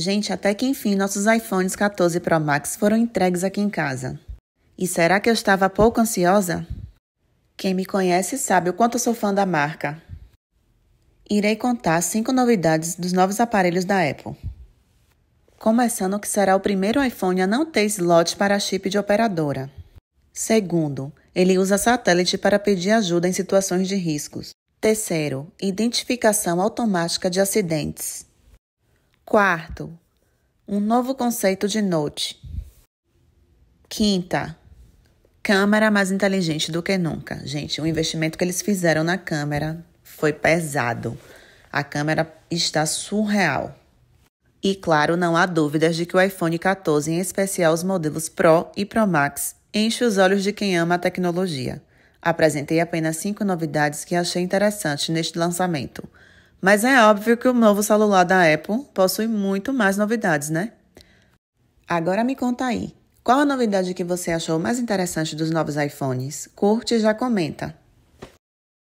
Gente, até que enfim nossos iPhones 14 Pro Max foram entregues aqui em casa. E será que eu estava pouco ansiosa? Quem me conhece sabe o quanto eu sou fã da marca. Irei contar cinco novidades dos novos aparelhos da Apple. Começando que será o primeiro iPhone a não ter slot para chip de operadora. Segundo, ele usa satélite para pedir ajuda em situações de riscos. Terceiro, identificação automática de acidentes. Quarto, um novo conceito de note. Quinta, câmera mais inteligente do que nunca. Gente, o investimento que eles fizeram na câmera foi pesado. A câmera está surreal. E claro, não há dúvidas de que o iPhone 14, em especial os modelos Pro e Pro Max, enche os olhos de quem ama a tecnologia. Apresentei apenas cinco novidades que achei interessantes neste lançamento. Mas é óbvio que o novo celular da Apple possui muito mais novidades, né? Agora me conta aí, qual a novidade que você achou mais interessante dos novos iPhones? Curte e já comenta.